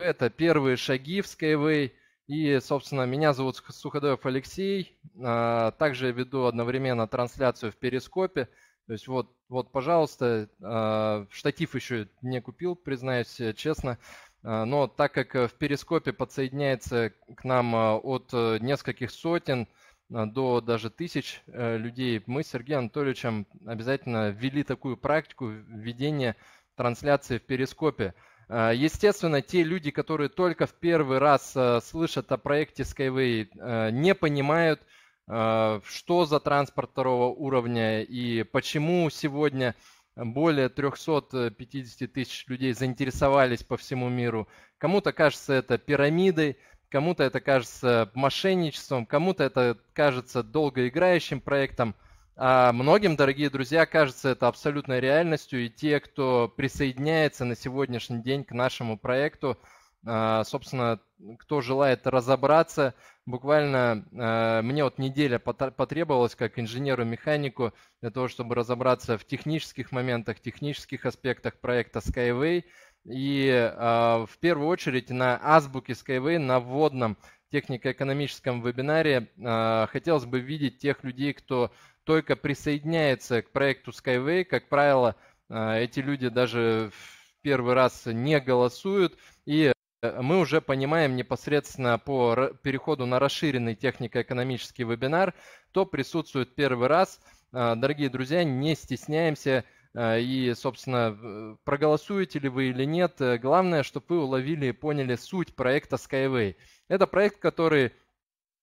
Это первые шаги в Skyway. И, собственно, меня зовут Суходоев Алексей. А, также веду одновременно трансляцию в Перископе. То есть вот, вот, пожалуйста, а, штатив еще не купил, признаюсь э, честно. А, но так как э, в Перископе подсоединяется к нам э, от нескольких сотен до даже тысяч людей, мы с Сергеем Анатольевичем обязательно ввели такую практику введения трансляции в Перископе – а, естественно, те люди, которые только в первый раз а, слышат о проекте Skyway, а, не понимают, что за транспорт второго уровня и почему сегодня более 350 тысяч людей заинтересовались по всему миру. Кому-то кажется это пирамидой, кому-то это кажется мошенничеством, кому-то это кажется долгоиграющим проектом – а многим, дорогие друзья, кажется это абсолютной реальностью, и те, кто присоединяется на сегодняшний день к нашему проекту, а, собственно, кто желает разобраться, буквально а, мне вот неделя потребовалась как инженеру-механику для того, чтобы разобраться в технических моментах, технических аспектах проекта Skyway. И а, в первую очередь на азбуке Skyway, на вводном технико-экономическом вебинаре. А, хотелось бы видеть тех людей, кто только присоединяется к проекту Skyway. Как правило, а, эти люди даже в первый раз не голосуют. И э, мы уже понимаем непосредственно по переходу на расширенный технико-экономический вебинар, кто присутствует первый раз. А, дорогие друзья, не стесняемся, Э, и, собственно, э, проголосуете ли вы или нет. Э, главное, чтобы вы уловили и поняли суть проекта Skyway. Это проект, который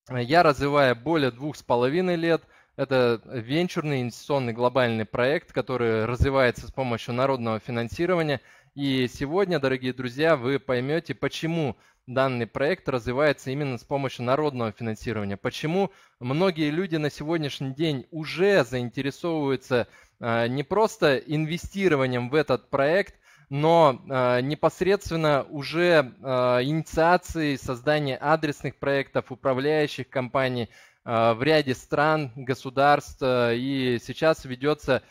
я развиваю более двух с половиной лет. Это венчурный инвестиционный глобальный проект, который развивается с помощью народного финансирования. И сегодня, дорогие друзья, вы поймете, почему данный проект развивается именно с помощью народного финансирования. Почему многие люди на сегодняшний день уже заинтересовываются Э, не просто инвестированием в этот проект, но э, непосредственно уже э, инициацией создания адресных проектов, управляющих компаний в ряде стран, государств. и сейчас ведется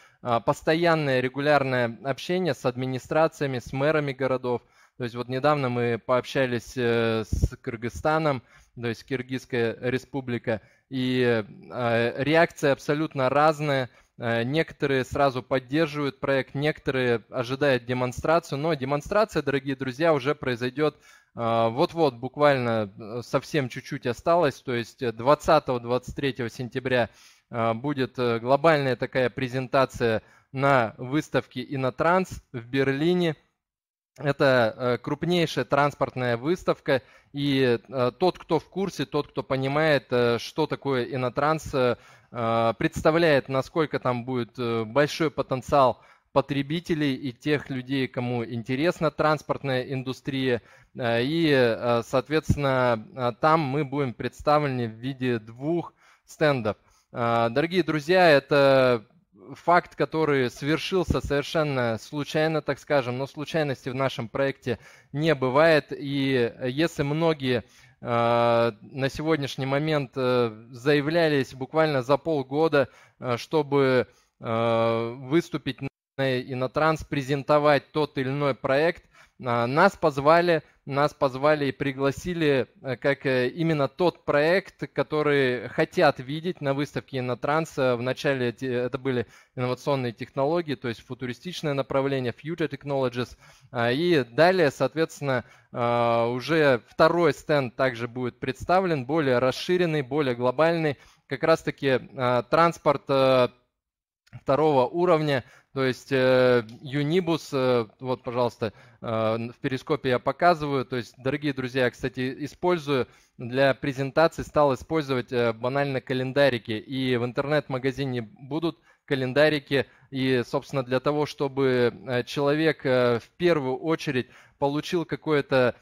постоянное регулярное общение с администрациями, с мэрами городов. То есть вот недавно мы пообщались с Кыргызстаном, то есть Киргизская республика, и реакция абсолютно разная. Э, некоторые сразу поддерживают проект, некоторые ожидают демонстрацию, но демонстрация, дорогие друзья, уже произойдет э, вот-вот, буквально э, совсем чуть-чуть осталось, то есть 20-23 сентября будет глобальная такая презентация на выставке Инотранс в Берлине – это э, крупнейшая транспортная выставка, и э, тот, кто в курсе, тот, кто понимает, э, что такое инотранс, представляет, насколько там будет большой потенциал потребителей и тех людей, кому интересна транспортная индустрия. И, соответственно, там мы будем представлены в виде двух стендов. Дорогие друзья, это факт, который совершился совершенно случайно, так скажем, но случайности в нашем проекте не бывает. И если многие э, на сегодняшний момент э, заявлялись буквально за полгода, э, чтобы выступить на Транс презентовать тот или иной проект, нас позвали – нас позвали и пригласили э, как э, именно тот проект, который хотят видеть на выставке Инотранса. Вначале это были инновационные технологии, то есть футуристичное направление, Future Technologies. А, и далее, соответственно, а, уже второй стенд также будет представлен, более расширенный, более глобальный, как раз-таки а, транспорт э, второго уровня, то есть э, Юнибус, э, вот, пожалуйста, э, в перископе я показываю, то есть, дорогие друзья, я, кстати, использую для презентации, стал использовать банально календарики, и в интернет-магазине будут календарики, и, собственно, для того, чтобы человек в первую очередь получил какое-то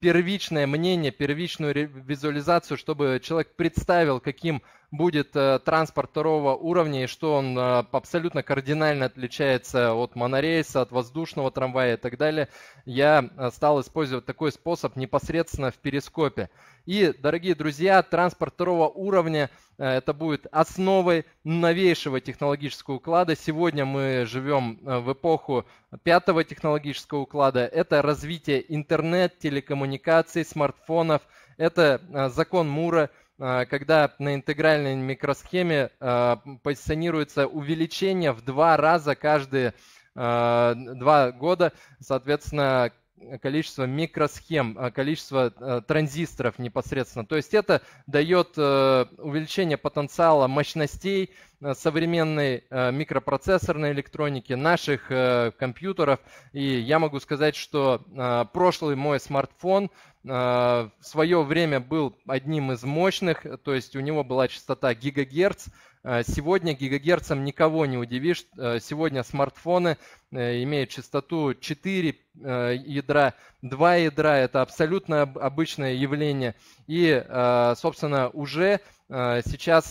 первичное мнение, первичную визуализацию, чтобы человек представил, каким будет э, транспорт второго уровня и что он э, абсолютно кардинально отличается от монорейса, от воздушного трамвая и так далее, я э, стал использовать такой способ непосредственно в перископе. И, дорогие друзья, транспорт второго уровня – Э, это будет основой новейшего технологического уклада. Сегодня мы живем э, в эпоху пятого технологического уклада. Это развитие интернет, телекоммуникаций, смартфонов. Это э, закон Мура, когда на интегральной микросхеме позиционируется увеличение в два раза каждые два года, соответственно, количество микросхем, а, количество а, транзисторов непосредственно. То есть это дает э, увеличение потенциала мощностей э, современной э, микропроцессорной электроники, наших компьютеров. И я могу сказать, что прошлый мой смартфон в свое время был одним из мощных, то есть у него была частота гигагерц, Э, сегодня гигагерцам никого не удивишь. Э, сегодня смартфоны э, имеют частоту 4 ядра, 2 ядра. Это абсолютно обычное явление. И, собственно, уже сейчас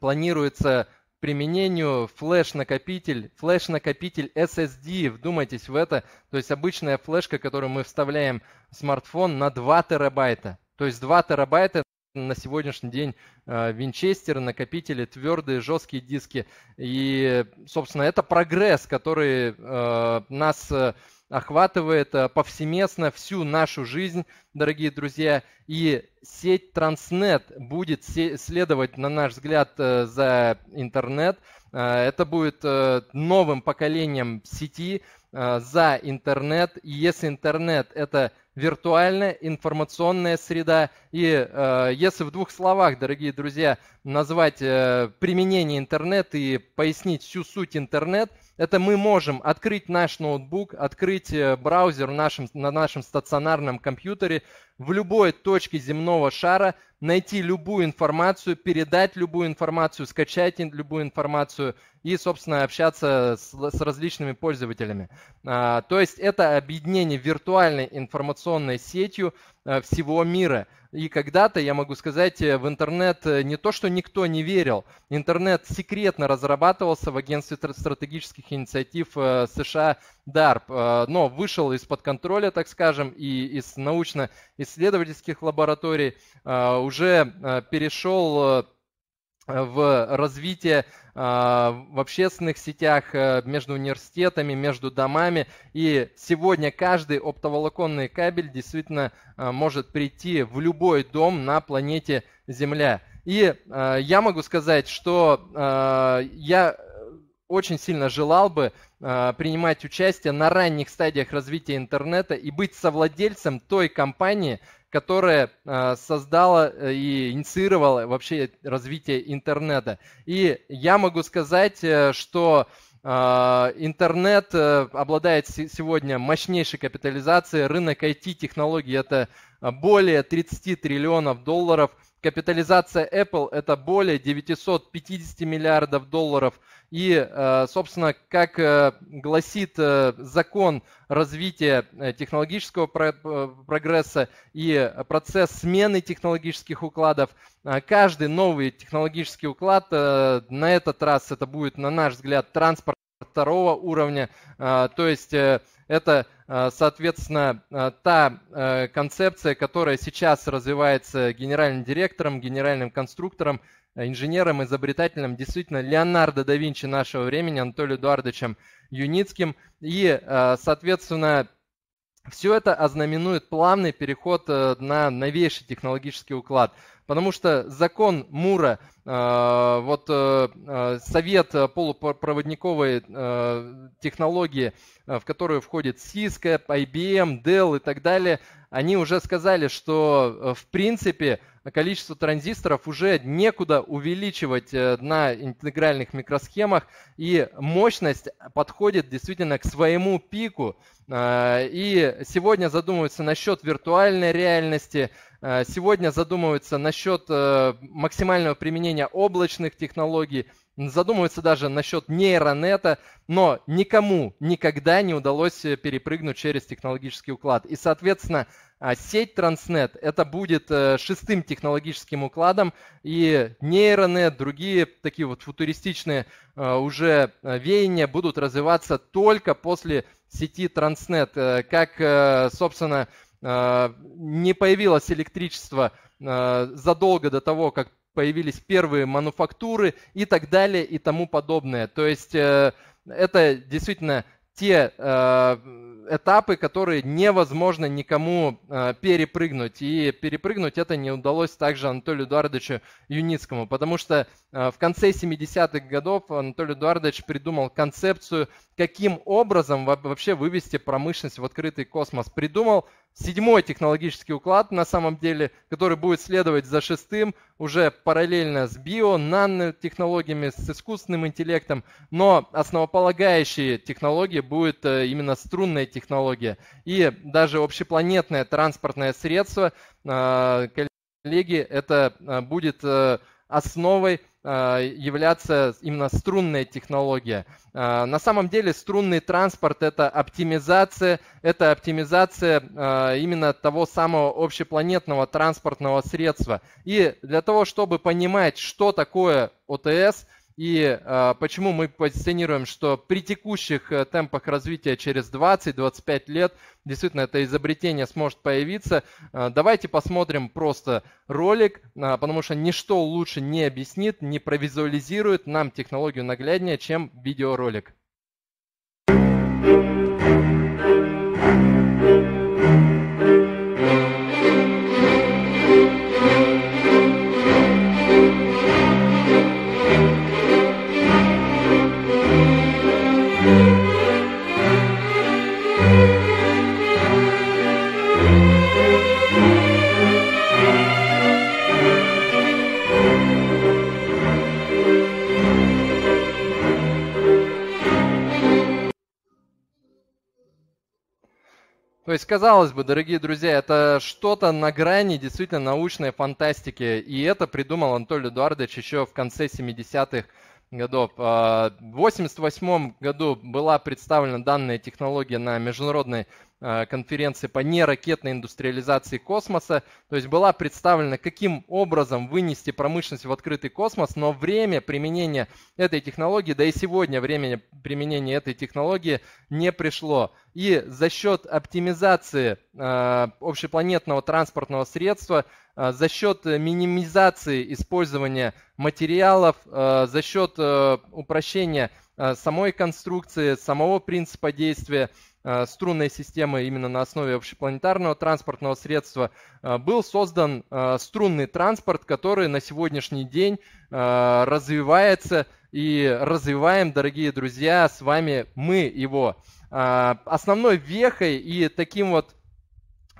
планируется применению флеш-накопитель, флеш-накопитель SSD, вдумайтесь в это, то есть обычная флешка, которую мы вставляем в смартфон на 2 терабайта. То есть 2 терабайта на сегодняшний день э, винчестеры, накопители, твердые, жесткие диски. И, собственно, это прогресс, который э, нас э, охватывает повсеместно всю нашу жизнь, дорогие друзья. И сеть Transnet будет следовать, на наш взгляд, за интернет. Это будет новым поколением сети за интернет. И если интернет – это виртуальная информационная среда. И э, если в двух словах, дорогие друзья, назвать э, применение интернета и пояснить всю суть интернет, это мы можем открыть наш ноутбук, открыть э, браузер в нашем, на нашем стационарном компьютере в любой точке земного шара, найти любую информацию, передать любую информацию, скачать любую информацию и, собственно, общаться с, с различными пользователями. А, то есть это объединение виртуальной информационной информационной сетью э, всего мира. И когда-то, я могу сказать, э, в интернет э, не то, что никто не верил, интернет секретно разрабатывался в агентстве стратегических инициатив США DARP, но вышел из-под контроля, так скажем, и из научно-исследовательских лабораторий уже перешел Э, в развитие а, в общественных сетях, э, между университетами, между домами. И сегодня каждый оптоволоконный кабель действительно а, может прийти в любой дом на планете Земля. И а, я могу сказать, что я очень сильно желал бы принимать участие на ранних стадиях развития интернета и быть совладельцем той компании, которая э, создала э, и инициировала вообще развитие интернета. И я могу сказать, э, что интернет обладает сегодня мощнейшей капитализацией, рынок IT-технологий – это а, более 30 триллионов долларов. Капитализация Apple это более 950 миллиардов долларов. И, э, собственно, как э, гласит э, закон развития технологического прогресса и процесс смены технологических укладов, каждый новый технологический уклад, на этот раз это будет, на наш взгляд, транспорт второго уровня, а, то есть это, э, соответственно, э, та э, концепция, которая сейчас развивается генеральным директором, генеральным конструктором, инженером, изобретателем, действительно, Леонардо да Винчи нашего времени, Анатолием Эдуардовичем Юницким. И, соответственно, все это ознаменует плавный переход на новейший технологический уклад. Потому что закон Мура, э, вот э, э, совет полупроводниковой технологии, в которую входит Cisco, IBM, Dell и так далее, они уже сказали, что в принципе количество транзисторов уже некуда увеличивать на интегральных микросхемах, и мощность подходит действительно к своему пику. И сегодня задумываются насчет виртуальной реальности, Э, сегодня задумываются насчет э, максимального применения облачных технологий, задумываются даже насчет нейронета, но никому никогда не удалось э, перепрыгнуть через технологический уклад. И, соответственно, а, сеть Транснет это будет шестым технологическим укладом, и нейронет, другие такие вот футуристичные уже веяния будут развиваться только после сети Транснет, как, собственно, а, не появилось электричество а, задолго до того, как появились первые мануфактуры и так далее и тому подобное. То есть э, это действительно те а, этапы, которые невозможно никому перепрыгнуть. И перепрыгнуть это не удалось также Анатолию Эдуардовичу Юницкому, потому что в конце 70-х годов Анатолий Эдуардович придумал концепцию, каким образом вообще вывести промышленность в открытый космос. Придумал седьмой технологический уклад, на самом деле, который будет следовать за шестым, уже параллельно с био, нанотехнологиями, с искусственным интеллектом, но основополагающие технологии будет э, именно струнная технология и даже общепланетное транспортное средство, э, коллеги, это э, будет основой а, являться именно струнная технология. А, на самом деле струнный транспорт это оптимизация, это оптимизация а, именно того самого общепланетного транспортного средства. И для того, чтобы понимать, что такое ОТС, и а, почему мы позиционируем, что при текущих э, темпах развития через 20-25 лет действительно это изобретение сможет появиться. А, давайте посмотрим просто ролик, а, потому что ничто лучше не объяснит, не провизуализирует нам технологию нагляднее, чем видеоролик. Thank you. То есть, казалось бы, дорогие друзья, это что-то на грани действительно научной фантастики. И это придумал Анатолий Эдуардович еще в конце 70-х годов. А, в 1988 году была представлена данная технология на международной Э, конференции по неракетной индустриализации космоса. То есть была представлена, каким образом вынести промышленность в открытый космос, но время применения этой технологии, да и сегодня время применения этой технологии не пришло. И за счет оптимизации э, общепланетного транспортного средства, э, за счет э, минимизации использования материалов, э, за счет э, упрощения э, самой конструкции, самого принципа действия, Э, струнной системы именно на основе общепланетарного транспортного средства, э, был создан э, струнный транспорт, который на сегодняшний день развивается и развиваем, дорогие друзья, с вами мы его. Основной вехой и таким вот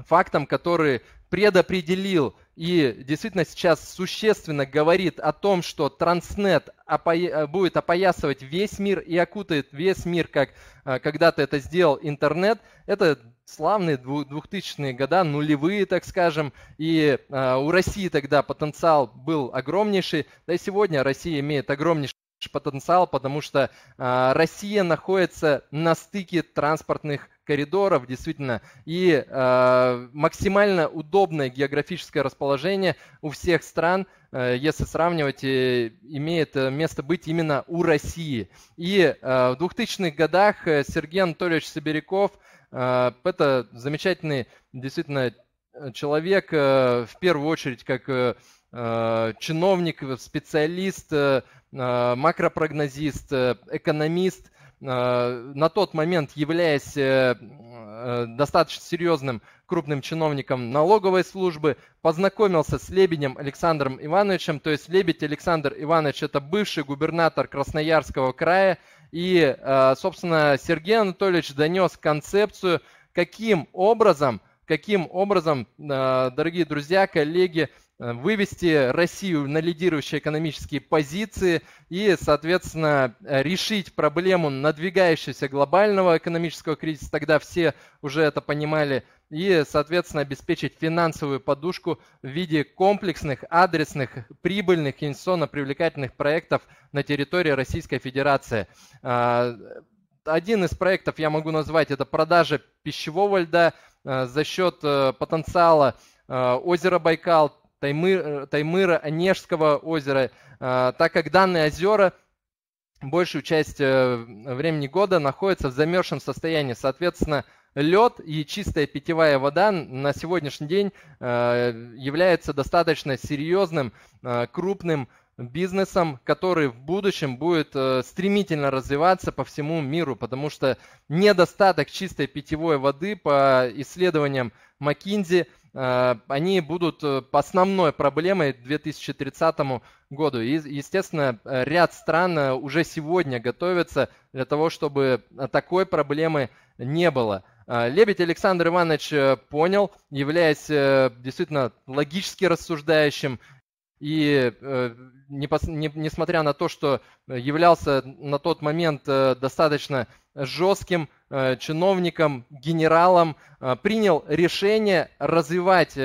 фактом, который предопределил и действительно сейчас существенно говорит о том, что транснет опоя... Э, будет опоясывать весь мир и окутает весь мир, как э, когда-то это сделал интернет, это славные 2000-е года, нулевые, так скажем, и э, у России тогда потенциал был огромнейший, да и сегодня Россия имеет огромнейший потенциал, потому что э, Россия находится на стыке транспортных коридоров, действительно, и э, максимально удобное географическое расположение у всех стран, э, если сравнивать, э, имеет э, место быть именно у России. И э, в 2000-х годах э, Сергей Анатольевич Собиряков, э, это замечательный, действительно, человек, э, в первую очередь, как э, э чиновник, специалист, макропрогнозист, экономист – Э, на тот момент являясь э, э, достаточно серьезным крупным чиновником налоговой службы, познакомился с Лебедем Александром Ивановичем. То есть Лебедь Александр Иванович – это бывший губернатор Красноярского края. И, собственно, Сергей Анатольевич донес концепцию, каким образом – каким образом, дорогие друзья, коллеги, Э, вывести Россию на лидирующие экономические позиции и, соответственно, э, решить проблему надвигающегося глобального экономического кризиса. Тогда все уже это понимали. И, соответственно, обеспечить финансовую подушку в виде комплексных, адресных, прибыльных, инвестиционно привлекательных проектов на территории Российской Федерации э, один из проектов я могу назвать это продажа пищевого льда за счет потенциала озера Байкал, Таймыр, э, Таймыра, Онежского озера, э, так как данные озера большую часть э, времени года находятся в замерзшем состоянии. Соответственно, лед и чистая питьевая вода на сегодняшний день является достаточно серьезным, крупным бизнесом, который в будущем будет стремительно развиваться по всему миру, потому что недостаток чистой питьевой воды по исследованиям McKinsey – Э, они будут э, основной проблемой 2030 году. И, естественно, ряд стран э, уже сегодня готовятся для того, чтобы такой проблемы не было. Лебедь Александр Иванович понял, являясь действительно логически рассуждающим и э, не, не, несмотря на то, что э, являлся на тот момент э, достаточно жестким э, чиновником, генералом, э, принял решение развивать, э,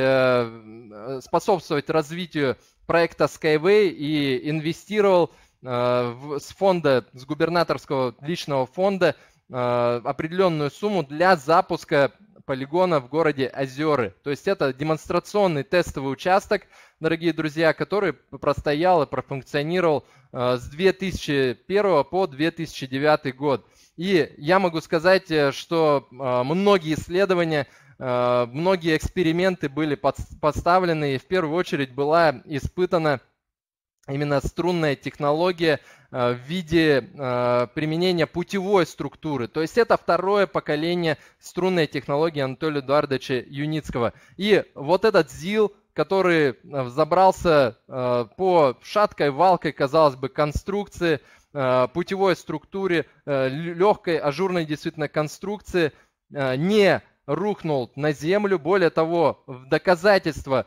э, способствовать развитию проекта Skyway и инвестировал э, в, с фонда, с губернаторского личного фонда э, определенную сумму для запуска полигона в городе Озеры. То есть это демонстрационный тестовый участок, дорогие друзья, который простоял и профункционировал э, с 2001 по 2009 год. И я могу сказать, э, что э, многие исследования, многие эксперименты были подставлены, и в первую очередь была испытана именно струнная технология э, в виде э, применения путевой структуры. То есть это второе поколение струнной технологии Анатолия Эдуардовича Юницкого. И вот этот ЗИЛ, который э, забрался по шаткой валкой, казалось бы, конструкции, путевой структуре, легкой ажурной действительно конструкции, не рухнул на землю. Более того, в доказательство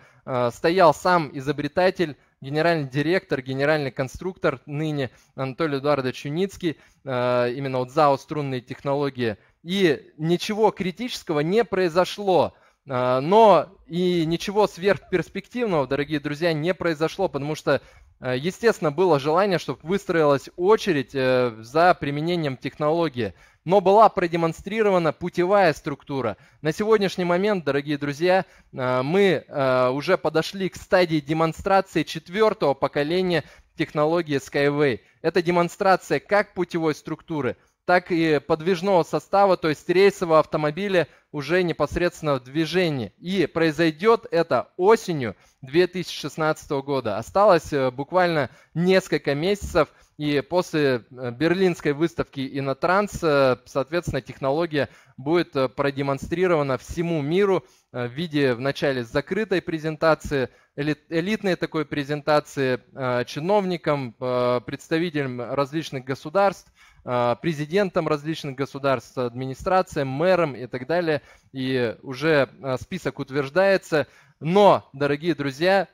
стоял сам изобретатель генеральный директор, генеральный конструктор ныне Анатолий Эдуардович Юницкий, э, именно вот ЗАО «Струнные технологии». И ничего критического не произошло. Э, но и ничего сверхперспективного, дорогие друзья, не произошло, потому что, э, естественно, было желание, чтобы выстроилась очередь за применением технологии но была продемонстрирована путевая структура. На сегодняшний момент, дорогие друзья, э, мы э, уже подошли к стадии демонстрации четвертого поколения технологии Skyway. Это демонстрация как путевой структуры, так и подвижного состава, то есть рейсового автомобиля уже непосредственно в движении. И произойдет это осенью 2016 года. Осталось э, буквально несколько месяцев – и после э, берлинской выставки «Инотранс», э, соответственно, технология будет э, продемонстрирована всему миру в виде вначале закрытой презентации, элитной такой презентации чиновникам, представителям различных государств, президентам различных государств, администрациям, мэрам и так далее. И уже список утверждается. Но, дорогие друзья,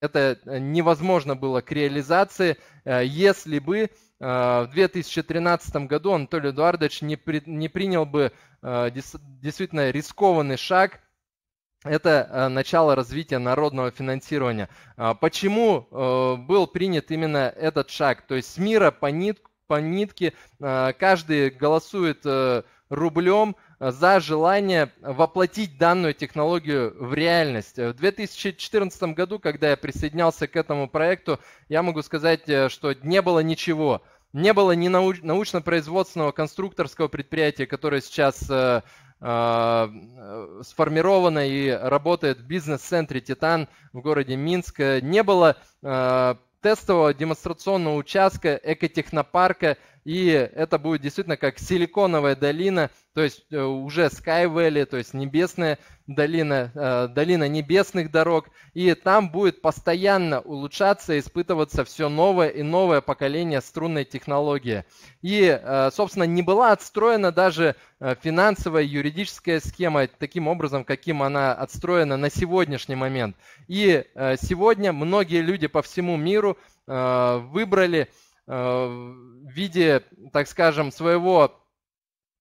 это э, невозможно было к реализации, э, если бы э, в 2013 году Анатолий Эдуардович не, при, не принял бы действительно рискованный шаг – это начало развития народного финансирования. А почему был принят именно этот шаг? То есть с мира по, нит, по нитке каждый голосует рублем, за желание воплотить данную технологию в реальность. В 2014 году, когда я присоединялся к этому проекту, я могу сказать, э, что не было ничего. Не было ни науч- научно-производственного конструкторского предприятия, которое сейчас э, э, э, сформировано и работает в бизнес-центре «Титан» в городе Минск. Не было э, тестового демонстрационного участка, экотехнопарка – и это будет действительно как силиконовая долина, то есть э, уже Sky Valley, то есть небесная долина, э, долина небесных дорог, и там будет постоянно улучшаться и испытываться все новое и новое поколение струнной технологии. И, э, собственно, не была отстроена даже финансовая юридическая схема таким образом, каким она отстроена на сегодняшний момент. И сегодня многие люди по всему миру выбрали в виде, так скажем, своего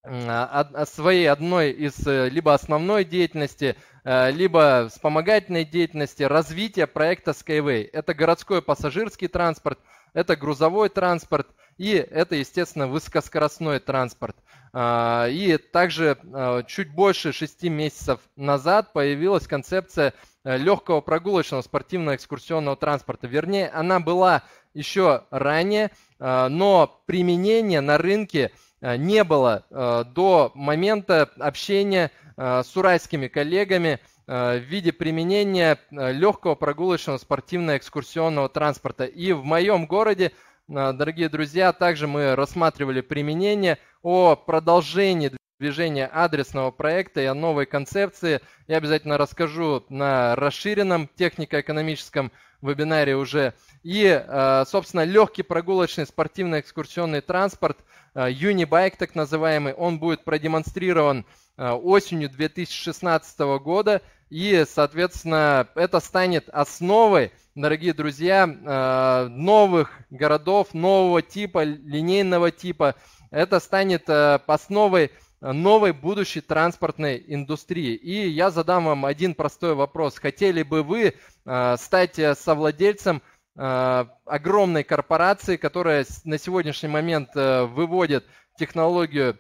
а, а, своей одной из э, либо основной деятельности, э, либо вспомогательной деятельности развития проекта Skyway. Это городской пассажирский транспорт, это грузовой транспорт – и это, естественно, высокоскоростной транспорт. А, и также а, чуть больше шести месяцев назад появилась концепция э, легкого прогулочного спортивно-экскурсионного транспорта. Вернее, она была еще ранее, а, но применение на рынке э, не было э, до момента общения с уральскими коллегами в виде применения легкого прогулочного спортивно-экскурсионного транспорта. И в моем городе а, дорогие друзья, также мы рассматривали применение о продолжении движения адресного проекта и о новой концепции. Я обязательно расскажу на расширенном технико-экономическом вебинаре уже. И, а, собственно, легкий прогулочный спортивно-экскурсионный транспорт, Unibike а, так называемый, он будет продемонстрирован осенью 2016 года. И, соответственно, это станет основой дорогие друзья, э, новых городов, нового типа, линейного типа. Это станет э, основой новой будущей транспортной индустрии. И я задам вам один простой вопрос. Хотели бы вы э, стать совладельцем огромной корпорации, которая на сегодняшний момент выводит технологию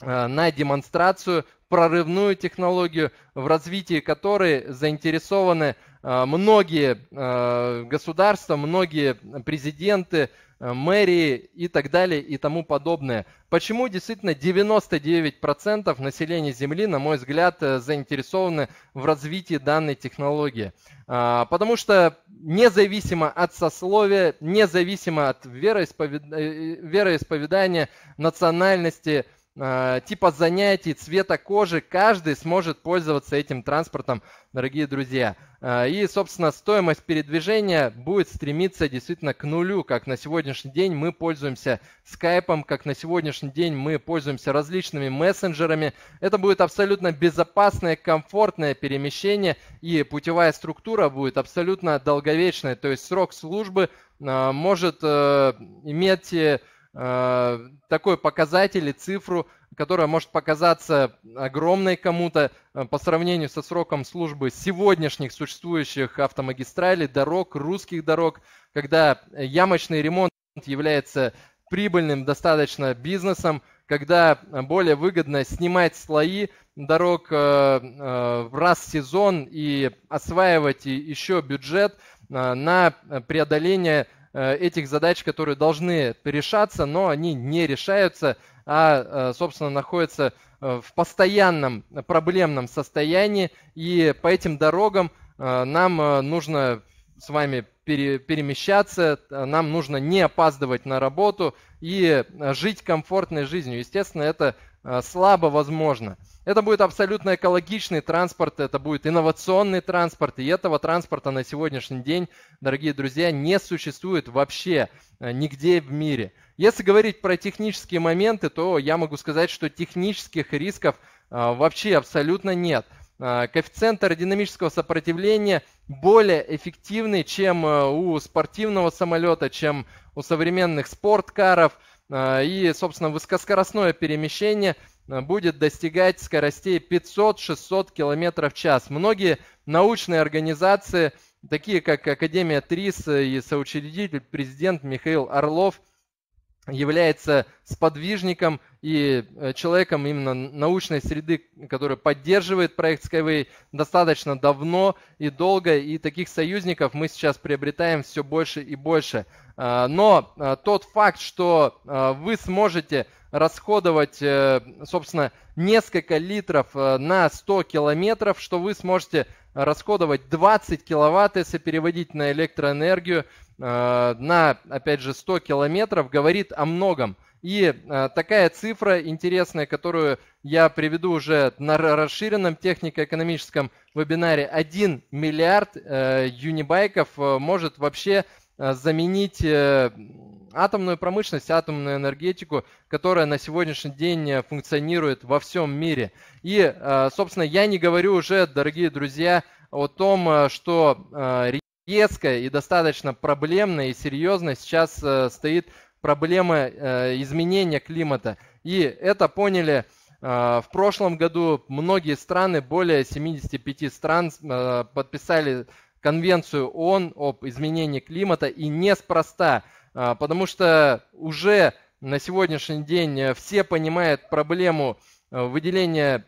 на демонстрацию, прорывную технологию, в развитии которой заинтересованы Э, многие э, государства, многие президенты, э, мэрии и так далее и тому подобное. Почему действительно 99% населения Земли, на мой взгляд, заинтересованы в развитии данной технологии? Потому что независимо от сословия, независимо от вероисповедания, национальности, Э, типа занятий, цвета кожи, каждый сможет пользоваться этим транспортом, дорогие друзья. Э, и, собственно, стоимость передвижения будет стремиться действительно к нулю, как на сегодняшний день мы пользуемся скайпом, как на сегодняшний день мы пользуемся различными мессенджерами. Это будет абсолютно безопасное, комфортное перемещение, и путевая структура будет абсолютно долговечная, то есть срок службы э, может иметь Э, такой показатель и цифру, которая может показаться огромной кому-то э, по сравнению со сроком службы сегодняшних существующих автомагистралей, дорог, русских дорог, когда ямочный ремонт является прибыльным достаточно бизнесом, когда более выгодно снимать слои дорог э, раз в сезон и осваивать еще бюджет на преодоление Э, этих задач, которые должны решаться, но они не решаются, а, э, собственно, находятся э, в постоянном проблемном состоянии. И по этим дорогам нам нужно с вами пере, перемещаться, нам нужно не опаздывать на работу и жить комфортной жизнью. Естественно, это а, слабо возможно. Это будет абсолютно экологичный транспорт, это будет инновационный транспорт, и этого транспорта на сегодняшний день, дорогие друзья, не существует вообще а, нигде в мире. Если говорить про технические моменты, то я могу сказать, что технических рисков а, вообще абсолютно нет. Коэффициент аэродинамического сопротивления более эффективный, чем у спортивного самолета, чем у современных спорткаров – а, и, собственно, высокоскоростное перемещение а, будет достигать скоростей 500-600 км в час. Многие научные организации, такие как Академия ТРИС и соучредитель, президент Михаил Орлов, является сподвижником и э, человеком именно научной среды, который поддерживает проект Skyway достаточно давно и долго, и таких союзников мы сейчас приобретаем все больше и больше. Э, но э, тот факт, что э, вы сможете расходовать, собственно, несколько литров на 100 километров, что вы сможете расходовать 20 киловатт, если переводить на электроэнергию, на, опять же, 100 километров, говорит о многом. И такая цифра интересная, которую я приведу уже на расширенном технико-экономическом вебинаре, 1 миллиард юнибайков может вообще Э, заменить э, атомную промышленность, атомную энергетику, которая на сегодняшний день э, функционирует во всем мире. И, собственно, я не говорю уже, дорогие друзья, о том, что резкая и достаточно проблемная и серьезная сейчас стоит проблема изменения климата. И это поняли в прошлом году многие страны, более 75 стран подписали Конвенцию ООН об изменении климата и неспроста, а, потому что уже на сегодняшний день э, все понимают проблему э, выделения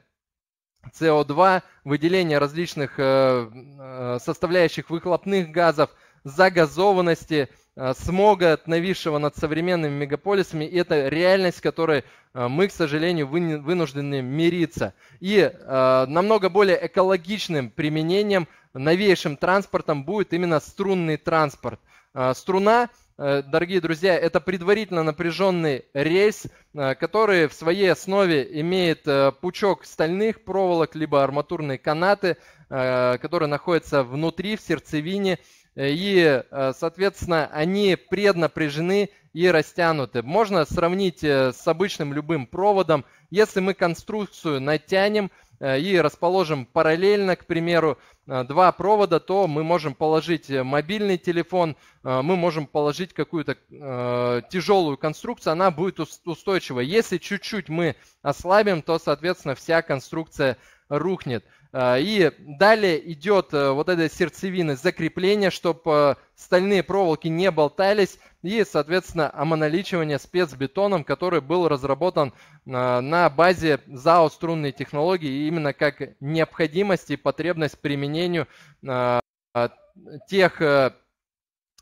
СО2, выделения различных э, составляющих выхлопных газов, загазованности, смога, нависшего над современными мегаполисами. И это реальность, с которой мы, к сожалению, вынуждены мириться. И намного более экологичным применением новейшим транспортом будет именно струнный транспорт. А, струна, э, дорогие друзья, это предварительно напряженный рельс, э, который в своей основе имеет э, пучок стальных проволок, либо арматурные канаты, которые находятся внутри, в сердцевине. И, соответственно, они преднапряжены и растянуты. Можно сравнить с обычным любым проводом. Если мы конструкцию натянем и расположим параллельно, к примеру, Э, два провода, то мы можем положить э, мобильный телефон, э, мы можем положить какую-то тяжелую конструкцию, она будет устойчива. Если чуть-чуть мы ослабим, то, соответственно, вся конструкция рухнет. А, и далее идет э, вот эта сердцевина закрепления, чтобы э, стальные проволоки не болтались. И, соответственно, омоналичивание спецбетоном, который был разработан э, на базе ЗАО струнной технологии именно как необходимость и потребность применению тех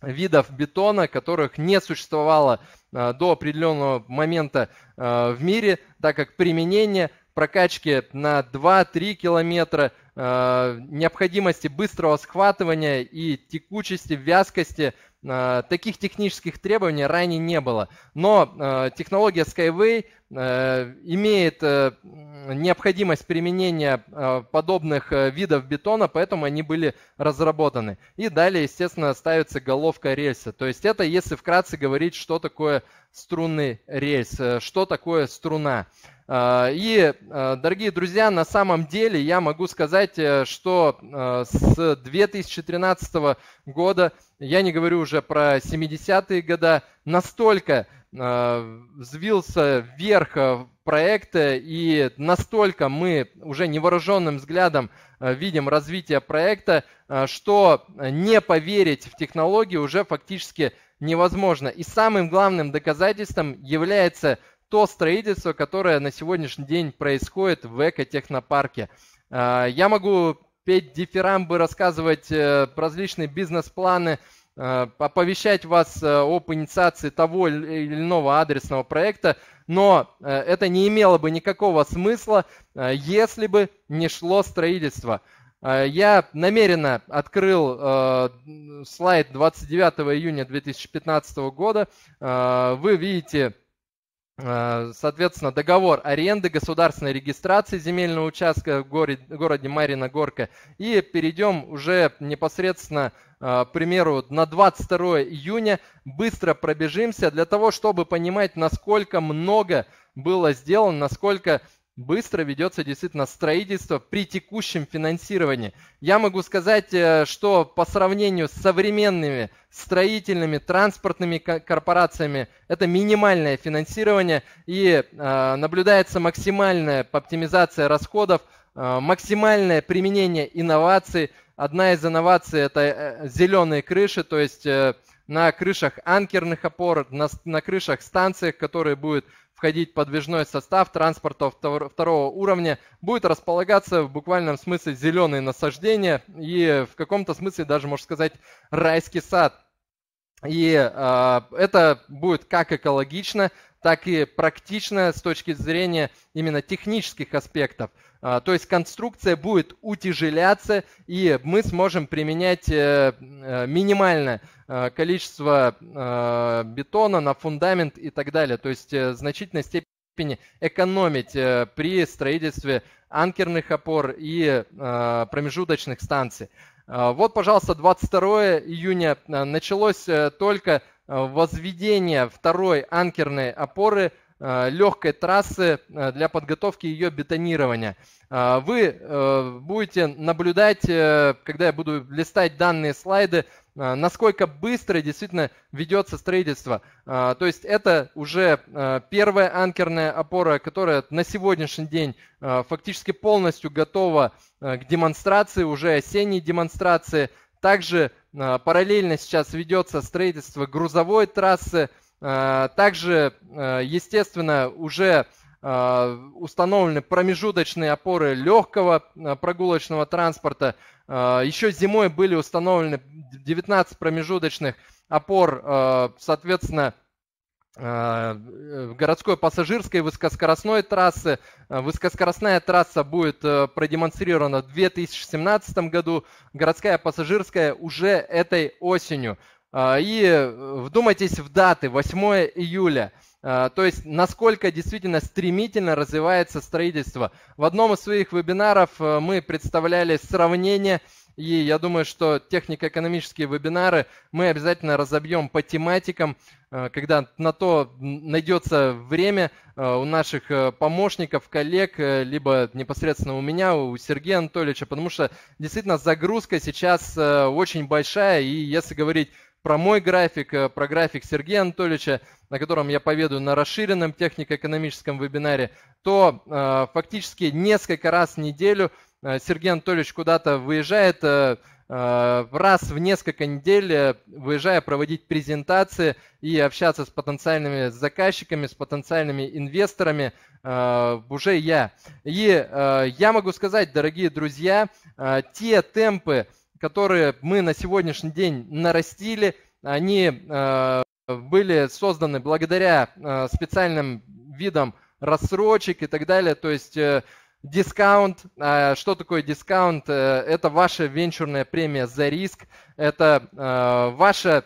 видов бетона, которых не существовало до определенного момента в мире, так как применение – прокачки на 2-3 километра, э, необходимости быстрого схватывания и текучести, вязкости. Э, таких технических требований ранее не было. Но э, технология Skyway имеет необходимость применения подобных видов бетона, поэтому они были разработаны. И далее, естественно, ставится головка рельса. То есть это, если вкратце говорить, что такое струнный рельс. Э, что такое струна? Э, и, э, дорогие друзья, на самом деле я могу сказать, что с 2013 года, я не говорю уже про 70-е года, настолько взвился вверх проекта, и настолько мы уже невооруженным взглядом видим развитие проекта, что не поверить в технологии уже фактически невозможно. И самым главным доказательством является то строительство, которое на сегодняшний день происходит в экотехнопарке. А, я могу петь дифирамбы, рассказывать э, различные бизнес-планы, э, оповещать вас э, об инициации того или иного адресного проекта, но это не имело бы никакого смысла, если бы не шло строительство. А, я намеренно открыл э, слайд 29 июня 2015 года. Э, вы видите, э, соответственно, договор аренды, государственной регистрации земельного участка в горе, городе Марина Горка. И перейдем уже непосредственно, э, к примеру, на 22 июня. Быстро пробежимся для того, чтобы понимать, насколько много было сделано, насколько быстро ведется действительно строительство при текущем финансировании. Я могу сказать, э, что по сравнению с современными строительными, транспортными корпорациями это минимальное финансирование и э, наблюдается максимальная оптимизация расходов, э, максимальное применение инноваций. Одна из инноваций это э, зеленые крыши, то есть э, на крышах анкерных опор, на, на крышах станциях, которые будут входить подвижной состав транспорта второго уровня, будет располагаться в буквальном смысле зеленые насаждения и в каком-то смысле даже, можно сказать, райский сад. И э, это будет как экологично, так и практично с точки зрения именно технических аспектов. А, то есть конструкция будет утяжеляться, и мы сможем применять э, э, минимальное э, количество бетона на фундамент и так далее. То есть в значительной степени экономить при строительстве анкерных опор и промежуточных станций. А, вот, пожалуйста, 22 июня началось только возведение второй анкерной опоры – Э, легкой трассы э, для подготовки ее бетонирования. Э, вы будете наблюдать, когда я буду листать данные слайды, насколько быстро действительно ведется строительство. То есть это уже первая анкерная опора, которая на сегодняшний день фактически полностью готова к демонстрации, уже осенней демонстрации. Также параллельно сейчас ведется строительство грузовой трассы, Э, также, э, естественно, уже э, установлены промежуточные опоры легкого прогулочного транспорта. Еще зимой были установлены 19 промежуточных опор, соответственно, городской пассажирской высокоскоростной трассы. Высокоскоростная трасса будет продемонстрирована в 2017 году, городская пассажирская уже этой осенью. А, и э, вдумайтесь в даты, 8 июля. А, то есть насколько действительно стремительно развивается строительство. В одном из своих вебинаров э, мы представляли сравнение, и я думаю, что технико-экономические вебинары мы обязательно разобьем по тематикам, а, когда на то найдется время э, у наших помощников, коллег, либо непосредственно у меня, у Сергея Анатольевича, потому что действительно загрузка сейчас очень большая, и если говорить про мой график, э, про график Сергея Анатольевича, на котором я поведаю на расширенном технико-экономическом вебинаре, то э, фактически несколько раз в неделю э, Сергей Анатольевич куда-то выезжает, э, раз в несколько недель выезжая проводить презентации и общаться с потенциальными заказчиками, с потенциальными инвесторами, уже я. И я могу сказать, дорогие друзья, те темпы, которые мы на сегодняшний день нарастили, они э, были созданы благодаря э, специальным видам рассрочек и так далее. То есть э, дискаунт, что такое дискаунт? Это ваша венчурная премия за риск, это ваша,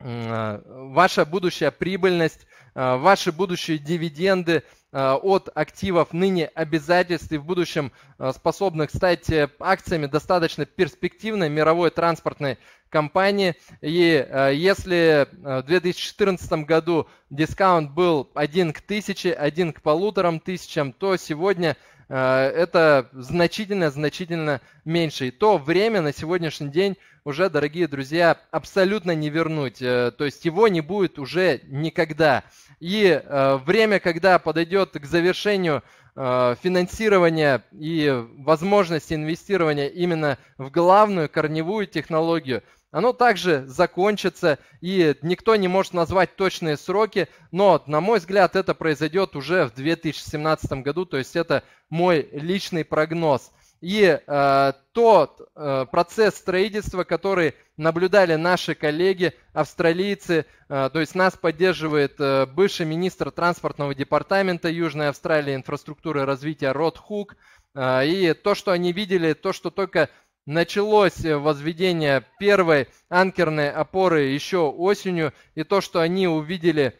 ваша будущая прибыльность, ваши будущие дивиденды – Э, от активов ныне обязательств и в будущем э, способных стать э, акциями достаточно перспективной мировой транспортной компании. И если в 2014 году дискаунт был 1 к 1000, 1 к полуторам тысячам, то сегодня Э, это значительно-значительно меньше. И то время на сегодняшний день уже, дорогие друзья, абсолютно не вернуть. Э, то есть его не будет уже никогда. И э, время, когда подойдет к завершению финансирования и возможности инвестирования именно в главную корневую технологию – оно также закончится, и никто не может назвать точные сроки, но, на мой взгляд, это произойдет уже в 2017 году, то есть это мой личный прогноз. И э, тот э, процесс строительства, который наблюдали наши коллеги, австралийцы, э, то есть нас поддерживает э, бывший министр транспортного департамента Южной Австралии инфраструктуры развития Род Хук, э, и то, что они видели, то, что только началось э, возведение первой анкерной опоры еще осенью, и то, что они увидели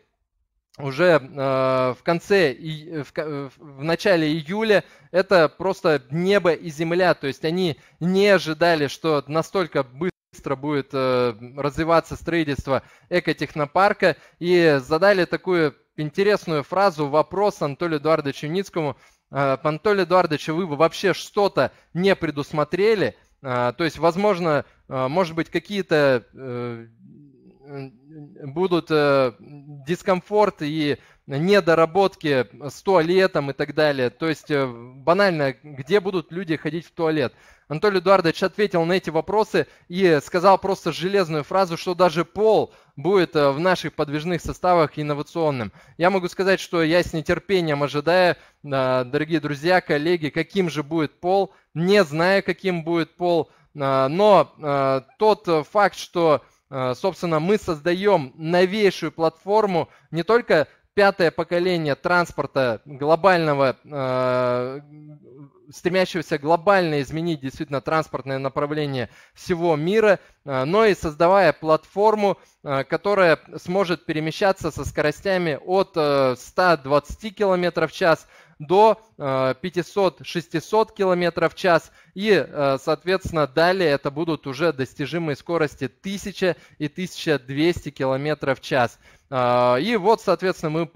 уже э, в конце и э, э, в, в начале июля это просто небо и земля, то есть они не ожидали, что настолько быстро будет э, развиваться строительство экотехнопарка и задали такую интересную фразу вопрос Анатолию Эдуардовичу Ницкому. Э, Анатолий Эдуардович, вы вообще что-то не предусмотрели? А, то есть, возможно, а, может быть, какие-то э, будут э, дискомфорт и недоработки с туалетом и так далее. То есть э, банально, где будут люди ходить в туалет? Анатолий Эдуардович ответил на эти вопросы и сказал просто железную фразу, что даже пол будет э, в наших подвижных составах инновационным. Я могу сказать, что я с нетерпением ожидаю, э, дорогие друзья, коллеги, каким же будет пол, не знаю, каким будет пол, но тот факт, что собственно, мы создаем новейшую платформу не только пятое поколение транспорта глобального, э, стремящегося глобально изменить действительно транспортное направление всего мира, э, но и создавая платформу, э, которая сможет перемещаться со скоростями от э, 120 км в час до 500-600 э, км в час. И, э, соответственно, далее это будут уже достижимые скорости 1000 и 1200 км в час. Э, и вот, соответственно, мы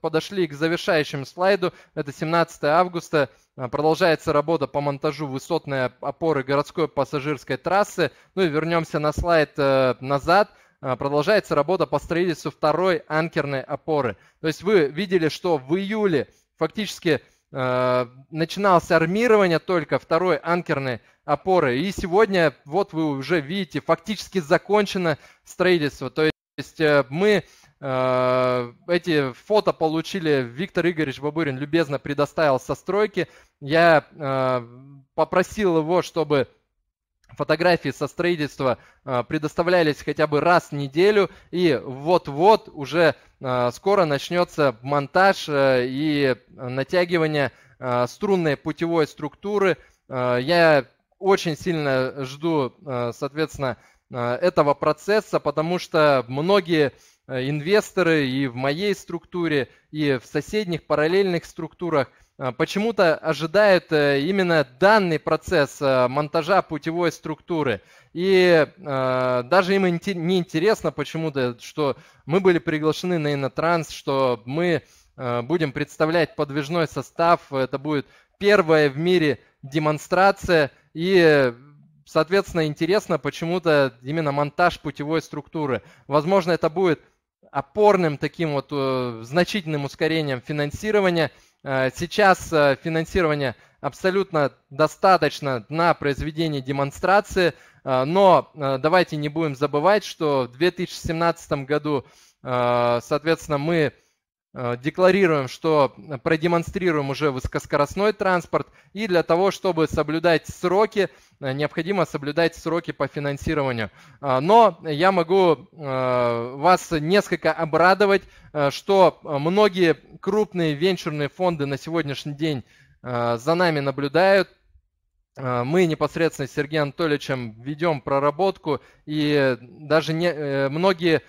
подошли к завершающему слайду. Это 17 августа. Продолжается работа по монтажу высотной опоры городской пассажирской трассы. Ну и вернемся на слайд назад продолжается работа по строительству второй анкерной опоры. То есть вы видели, что в июле фактически э, начиналось армирование только второй анкерной опоры. И сегодня, вот вы уже видите, фактически закончено строительство. То есть э, мы э, эти фото получили, Виктор Игоревич Бабурин любезно предоставил со стройки. Я попросил его, чтобы фотографии со строительства э, предоставлялись хотя бы раз в неделю, и вот-вот уже э, скоро начнется монтаж э, и натягивание струнной путевой структуры. Я очень сильно жду, соответственно, этого процесса, потому что многие инвесторы и в моей структуре, и в соседних параллельных структурах – а, почему-то ожидают э, именно данный процесс э, монтажа путевой структуры. И э, даже им не интересно почему-то, что мы были приглашены на Инотранс, что мы будем представлять подвижной состав. Это будет первая в мире демонстрация. И соответственно, интересно почему-то именно монтаж путевой структуры. Возможно, это будет опорным таким вот значительным ускорением финансирования – Э, сейчас э, финансирование абсолютно достаточно на произведение демонстрации, э, но давайте не будем забывать, что в 2017 году, соответственно, мы Э, декларируем, что э, продемонстрируем уже высокоскоростной транспорт. И для того, чтобы соблюдать сроки, э, необходимо соблюдать сроки по финансированию. Но я могу вас несколько обрадовать, что многие крупные венчурные фонды на сегодняшний день за нами наблюдают, мы непосредственно с Сергеем Анатольевичем ведем проработку, и даже не, многие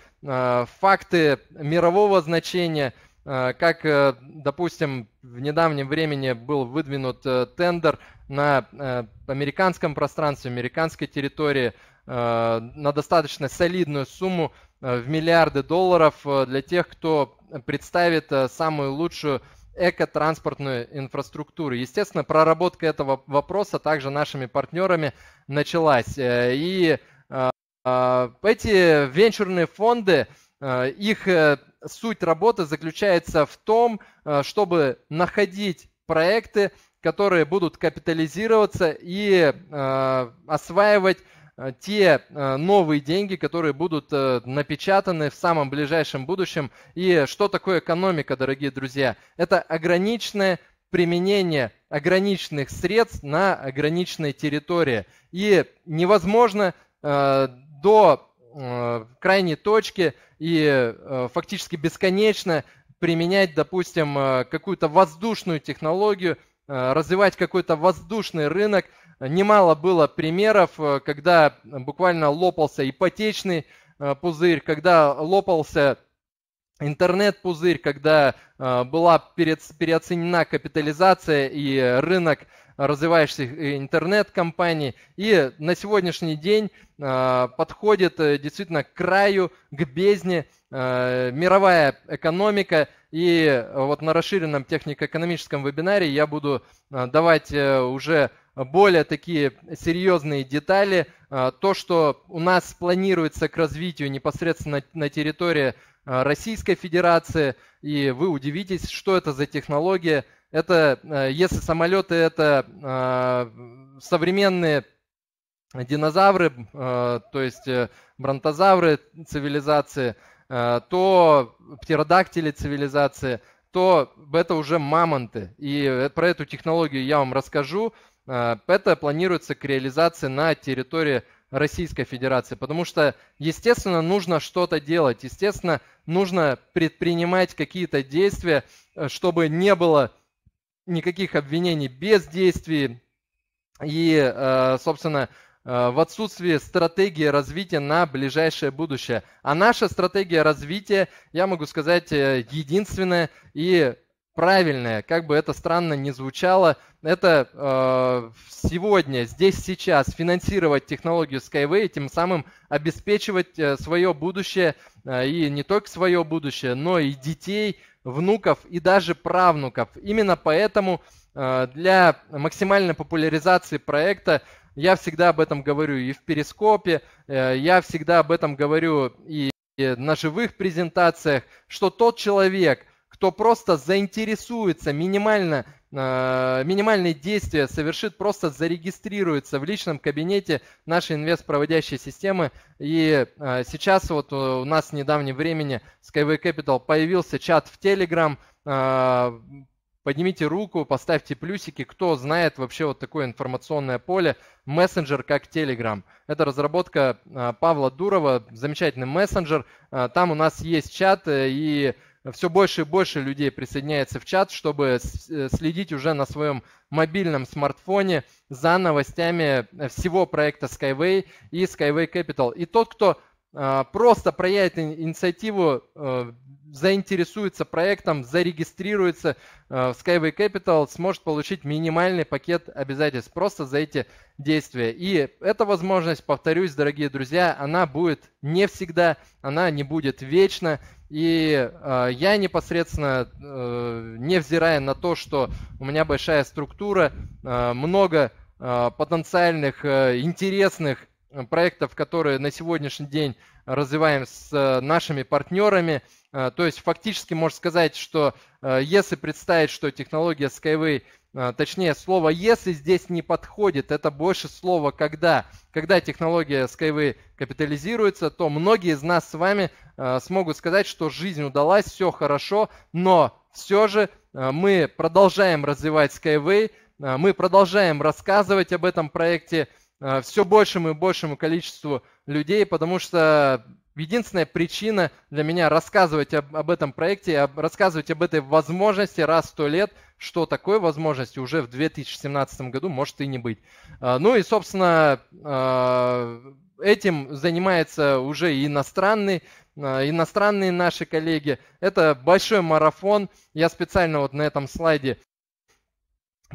факты мирового значения – Э, как, э, допустим, в недавнем времени был выдвинут э, тендер на американском пространстве, американской территории на достаточно солидную сумму в миллиарды долларов для тех, кто представит самую лучшую экотранспортную инфраструктуру. Естественно, проработка этого вопроса также нашими партнерами началась. И эти венчурные фонды – Э, их э, суть работы заключается в том, э, чтобы находить проекты, которые будут капитализироваться и осваивать те новые деньги, которые будут напечатаны в самом ближайшем будущем. И что такое экономика, дорогие друзья? Это ограниченное применение ограниченных средств на ограниченной территории. И невозможно до крайней точки и э, фактически бесконечно применять, допустим, э, какую-то воздушную технологию, э, развивать какой-то воздушный рынок. Немало было примеров, когда буквально лопался ипотечный пузырь, когда лопался интернет-пузырь, когда была переоценена капитализация и рынок развивающихся интернет-компаний. И на сегодняшний день а, подходит э, действительно к краю, к бездне э, мировая экономика. И вот на расширенном технико-экономическом вебинаре я буду э, давать уже более такие серьезные детали. То, что у нас планируется к развитию непосредственно на территории Российской Федерации, и вы удивитесь, что это за технология, это, э, если самолеты это а, современные динозавры, э, то есть э, бронтозавры цивилизации, то птеродактили цивилизации, то это уже мамонты. И про эту технологию я вам расскажу. Это планируется к реализации на территории Российской Федерации, потому что, естественно, нужно что-то делать, естественно, нужно предпринимать какие-то действия, чтобы не было никаких обвинений без действий. И, э, собственно, э, в отсутствии стратегии развития на ближайшее будущее. А наша стратегия развития, я могу сказать, э, единственная и правильная, как бы это странно ни звучало, это сегодня, здесь, сейчас финансировать технологию Skyway, тем самым обеспечивать свое будущее, и не только свое будущее, но и детей, внуков и даже правнуков. Именно поэтому э, для максимальной популяризации проекта я всегда об этом говорю и в перископе, э, я всегда об этом говорю и на живых презентациях, что тот человек – кто просто заинтересуется, минимально, э, минимальные действия совершит, просто зарегистрируется в личном кабинете нашей инвест-проводящей системы. И э, сейчас вот э, у нас в недавнем времени Skyway Capital появился чат в Telegram, э, поднимите руку, поставьте плюсики, кто знает вообще вот такое информационное поле, мессенджер как Telegram. Это разработка э, Павла Дурова, замечательный мессенджер. Э, там у нас есть чат, и все больше и больше людей присоединяется в чат, чтобы э, следить уже на своем мобильном смартфоне за новостями э, всего проекта Skyway и Skyway Capital. И тот, кто а, просто проявит инициативу, э, заинтересуется проектом, зарегистрируется в Skyway Capital, сможет получить минимальный пакет обязательств просто за эти действия. И эта возможность, повторюсь, дорогие друзья, она будет не всегда, она не будет вечно, и э, я непосредственно, э, невзирая на то, что у меня большая структура, э, много э, потенциальных э, интересных э, проектов, которые на сегодняшний день развиваем с э, нашими партнерами. Э, то есть фактически можно сказать, что если представить, что технология Skyway а, точнее, слово «если» здесь не подходит, это больше слово «когда». Когда технология Skyway капитализируется, то многие из нас с вами а, смогут сказать, что жизнь удалась, все хорошо, но все же а, мы продолжаем развивать Skyway, мы продолжаем рассказывать об этом проекте все большему и большему количеству людей, потому что единственная причина для меня рассказывать об, этом проекте, рассказывать об этой возможности раз в сто лет – что такой возможности уже в 2017 году может и не быть. А, ну и, собственно, а, этим занимается уже и иностранные, а, иностранные наши коллеги. Это большой марафон. Я специально вот на этом слайде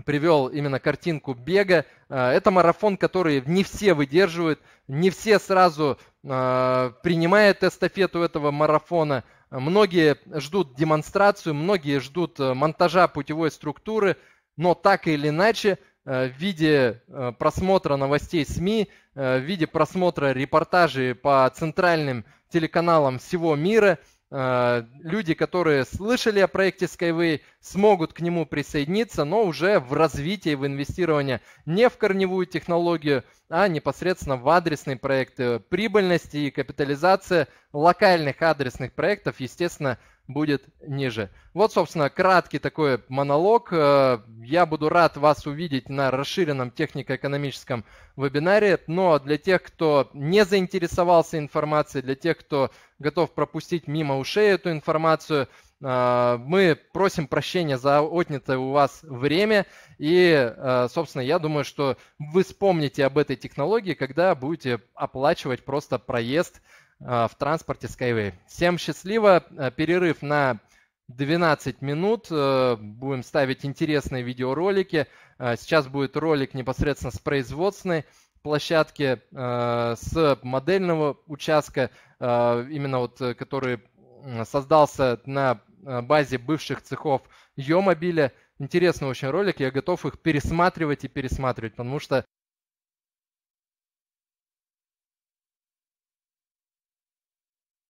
привел именно картинку бега. Это марафон, который не все выдерживают, не все сразу принимают эстафету этого марафона – Многие ждут демонстрацию, многие ждут э, монтажа путевой структуры, но так или иначе э, в виде э, просмотра новостей СМИ, в виде просмотра репортажей по центральным телеканалам всего мира – Э, люди, которые слышали о проекте Skyway, смогут к нему присоединиться, но уже в развитии, в инвестировании не в корневую технологию, а непосредственно в адресные проекты. Э, Прибыльность и капитализация локальных адресных проектов, естественно, будет ниже. Вот, собственно, краткий такой монолог. Э, я буду рад вас увидеть на расширенном технико-экономическом вебинаре, но для тех, кто не заинтересовался информацией, для тех, кто готов пропустить мимо ушей эту информацию, э, мы просим прощения за отнятое у вас время. И, э, собственно, я думаю, что вы вспомните об этой технологии, когда будете оплачивать просто проезд а, в транспорте Skyway. Всем счастливо. А, перерыв на 12 минут. Э, будем ставить интересные видеоролики. А, сейчас будет ролик непосредственно с производственной площадки, с модельного участка, именно вот э, который создался на э, базе бывших цехов е Интересный очень ролик, я готов их пересматривать и пересматривать, потому что